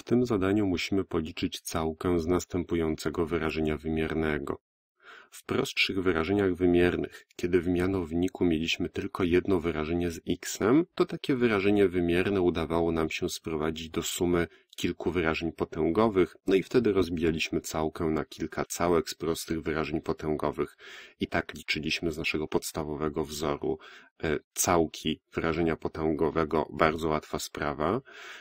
W tym zadaniu musimy policzyć całkę z następującego wyrażenia wymiernego. W prostszych wyrażeniach wymiernych, kiedy w mianowniku mieliśmy tylko jedno wyrażenie z x, to takie wyrażenie wymierne udawało nam się sprowadzić do sumy kilku wyrażeń potęgowych, no i wtedy rozbijaliśmy całkę na kilka całek z prostych wyrażeń potęgowych i tak liczyliśmy z naszego podstawowego wzoru e, całki wyrażenia potęgowego, bardzo łatwa sprawa.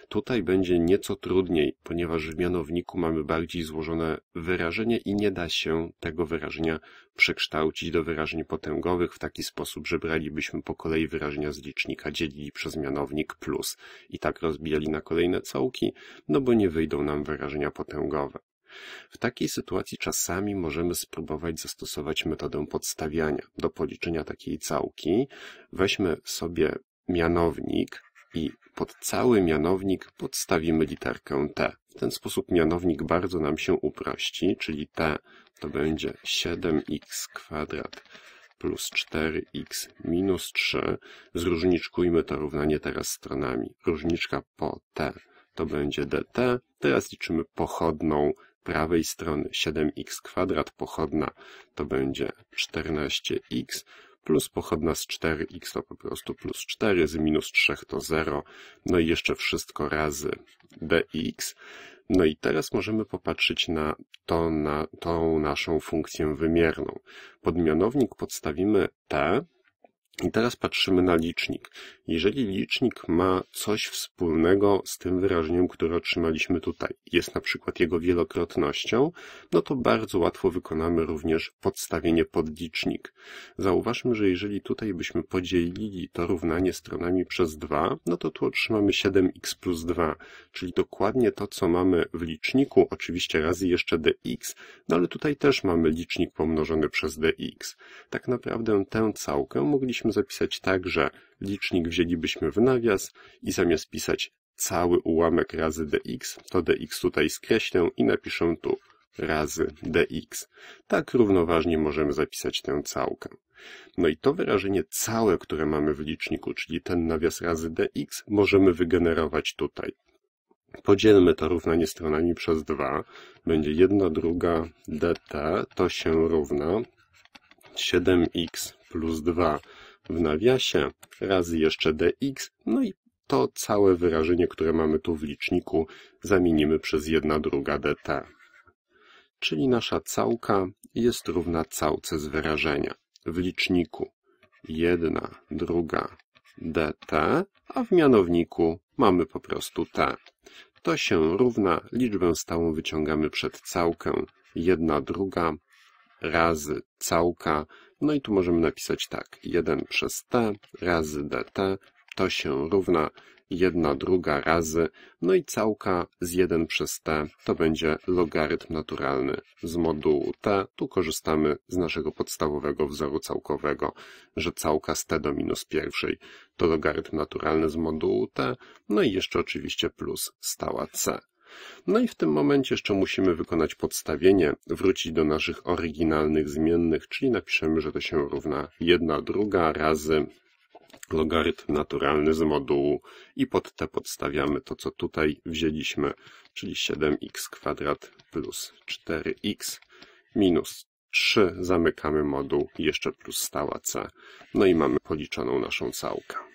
Tutaj będzie nieco trudniej, ponieważ w mianowniku mamy bardziej złożone wyrażenie i nie da się tego wyrażenia przekształcić do wyrażeń potęgowych w taki sposób, że bralibyśmy po kolei wyrażenia z licznika, dzielili przez mianownik plus i tak rozbijali na kolejne całki, no bo nie wyjdą nam wyrażenia potęgowe. W takiej sytuacji czasami możemy spróbować zastosować metodę podstawiania do policzenia takiej całki. Weźmy sobie mianownik i pod cały mianownik podstawimy literkę T. W ten sposób mianownik bardzo nam się uprości, czyli T to będzie 7x kwadrat plus 4x minus 3. Zróżniczkujmy to równanie teraz stronami. Różniczka po t to będzie dt. Teraz liczymy pochodną prawej strony 7x kwadrat, pochodna to będzie 14x plus pochodna z 4x to po prostu plus 4, z minus 3 to 0, no i jeszcze wszystko razy dx. No i teraz możemy popatrzeć na, to, na tą naszą funkcję wymierną. Podmianownik podstawimy t, i teraz patrzymy na licznik. Jeżeli licznik ma coś wspólnego z tym wyrażeniem, które otrzymaliśmy tutaj, jest na przykład jego wielokrotnością, no to bardzo łatwo wykonamy również podstawienie pod licznik. Zauważmy, że jeżeli tutaj byśmy podzielili to równanie stronami przez 2, no to tu otrzymamy 7x plus 2, czyli dokładnie to, co mamy w liczniku, oczywiście razy jeszcze dx, no ale tutaj też mamy licznik pomnożony przez dx. Tak naprawdę tę całkę mogliśmy moglibyśmy zapisać tak, że licznik wzięlibyśmy w nawias i zamiast pisać cały ułamek razy dx, to dx tutaj skreślę i napiszę tu razy dx. Tak równoważnie możemy zapisać tę całkę. No i to wyrażenie całe, które mamy w liczniku, czyli ten nawias razy dx, możemy wygenerować tutaj. Podzielmy to równanie stronami przez 2. Będzie 1 druga dt, to się równa 7x plus 2 w nawiasie, razy jeszcze dx, no i to całe wyrażenie, które mamy tu w liczniku, zamienimy przez 1 druga dt. Czyli nasza całka jest równa całce z wyrażenia. W liczniku 1 druga dt, a w mianowniku mamy po prostu t. To się równa, liczbę stałą wyciągamy przed całkę 1 druga razy całka. No i tu możemy napisać tak, 1 przez t razy dt to się równa 1 druga razy, no i całka z 1 przez t to będzie logarytm naturalny z modułu t. Tu korzystamy z naszego podstawowego wzoru całkowego, że całka z t do minus pierwszej to logarytm naturalny z modułu t, no i jeszcze oczywiście plus stała c. No i w tym momencie jeszcze musimy wykonać podstawienie, wrócić do naszych oryginalnych zmiennych, czyli napiszemy, że to się równa 1 druga razy logarytm naturalny z modułu i pod te podstawiamy to, co tutaj wzięliśmy, czyli 7x kwadrat plus 4x minus 3, zamykamy moduł, jeszcze plus stała c, no i mamy policzoną naszą całkę.